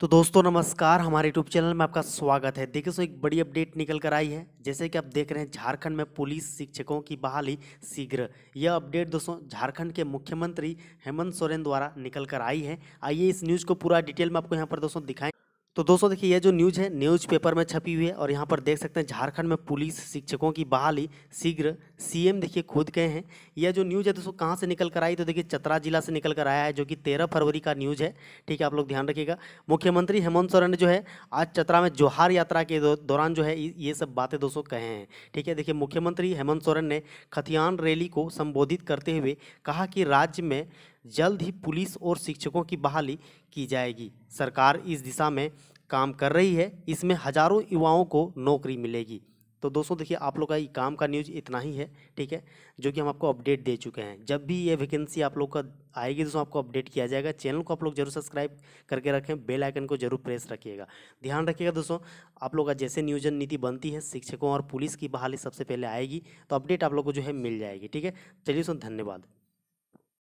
तो दोस्तों नमस्कार हमारे यूट्यूब चैनल में आपका स्वागत है देखिए सो एक बड़ी अपडेट निकल कर आई है जैसे कि आप देख रहे हैं झारखंड में पुलिस शिक्षकों की बहाली शीघ्र यह अपडेट दोस्तों झारखंड के मुख्यमंत्री हेमंत सोरेन द्वारा निकल कर आई है आइए इस न्यूज़ को पूरा डिटेल में आपको यहाँ पर दोस्तों दिखाएं तो दोस्तों देखिए यह जो न्यूज़ है न्यूज़पेपर में छपी हुई है और यहाँ पर देख सकते हैं झारखंड में पुलिस शिक्षकों की बहाली शीघ्र सीएम देखिए खुद गए हैं यह जो न्यूज़ है दोस्तों कहाँ से निकल कर आई तो देखिए चतरा जिला से निकल कर आया है जो कि तेरह फरवरी का न्यूज़ है ठीक है आप लोग ध्यान रखिएगा मुख्यमंत्री हेमंत सोरेन जो है आज चतरा में जोहार यात्रा के दौरान जो है ये सब बातें दोस्तों कहे हैं ठीक है देखिए मुख्यमंत्री हेमंत सोरेन ने खतियान रैली को संबोधित करते हुए कहा कि राज्य में जल्द ही पुलिस और शिक्षकों की बहाली की जाएगी सरकार इस दिशा में काम कर रही है इसमें हजारों युवाओं को नौकरी मिलेगी तो दोस्तों देखिए आप लोग का काम का न्यूज़ इतना ही है ठीक है जो कि हम आपको अपडेट दे चुके हैं जब भी ये वैकेंसी आप लोग का आएगी दोस्तों आपको अपडेट किया जाएगा चैनल को आप लोग जरूर सब्सक्राइब करके रखें बेल आइकन को जरूर प्रेस रखिएगा ध्यान रखिएगा दोस्तों आप लोग का जैसे नियोजन नीति बनती है शिक्षकों और पुलिस की बहाली सबसे पहले आएगी तो अपडेट आप लोग को जो है मिल जाएगी ठीक है चलिए दोस्तों धन्यवाद